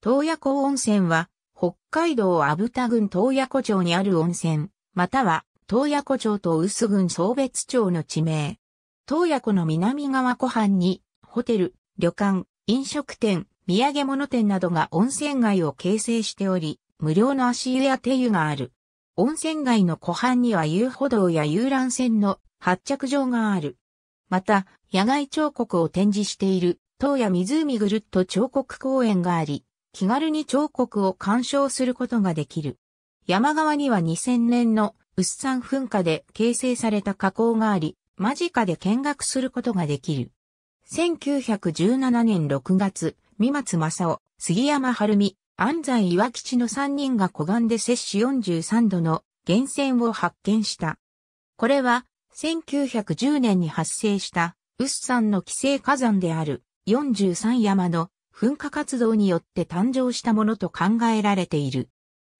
東野湖温泉は、北海道阿武田郡東野湖町にある温泉、または、東野湖町と臼郡総別町の地名。東野湖の南側湖畔に、ホテル、旅館、飲食店、土産物店などが温泉街を形成しており、無料の足湯や手湯がある。温泉街の湖畔には遊歩道や遊覧船の発着場がある。また、野外彫刻を展示している、東野湖ぐるっと彫刻公園があり、気軽に彫刻を鑑賞することができる。山側には2000年のウッサン噴火で形成された火口があり、間近で見学することができる。1917年6月、三松正夫、杉山晴美、安西岩吉の3人が湖岸で摂氏43度の源泉を発見した。これは、1910年に発生した、ウッサンの規制火山である43山の噴火活動によって誕生したものと考えられている。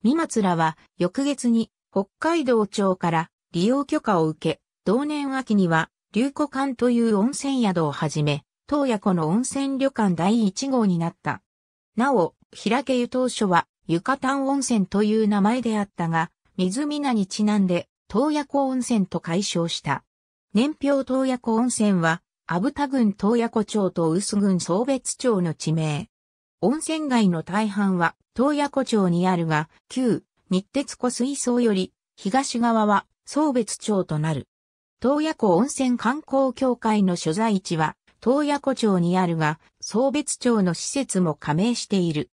三松らは翌月に北海道庁から利用許可を受け、同年秋には龍湖館という温泉宿をはじめ、東野湖の温泉旅館第1号になった。なお、平家湯当初は床炭温泉という名前であったが、水皆にちなんで東野湖温泉と解消した。年表東野湖温泉はアブタ郡東野湖町とウス郡総別町の地名。温泉街の大半は東野湖町にあるが、旧日鉄湖水槽より東側は総別町となる。東野湖温泉観光協会の所在地は東野湖町にあるが、総別町の施設も加盟している。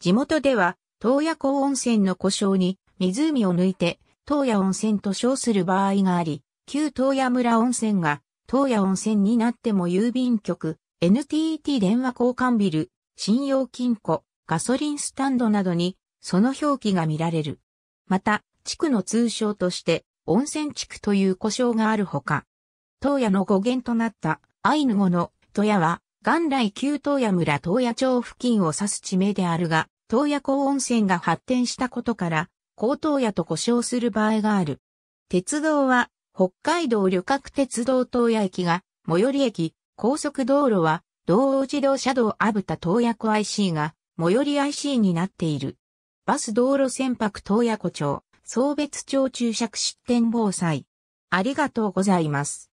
地元では東野湖温泉の故障に湖を抜いて東野温泉と称する場合があり、旧東野村温泉が東野温泉になっても郵便局、NTT 電話交換ビル、信用金庫、ガソリンスタンドなどに、その表記が見られる。また、地区の通称として、温泉地区という呼称があるほか、東野の語源となったアイヌ語の東野は、元来旧東野村東野町付近を指す地名であるが、東野港温泉が発展したことから、高東野と呼称する場合がある。鉄道は北海道旅客鉄道東野駅が、最寄り駅、高速道路は、道央自動車道あぶた東野湖 IC が、最寄り IC になっている。バス道路船舶東野湖町、送別町注釈出店防災。ありがとうございます。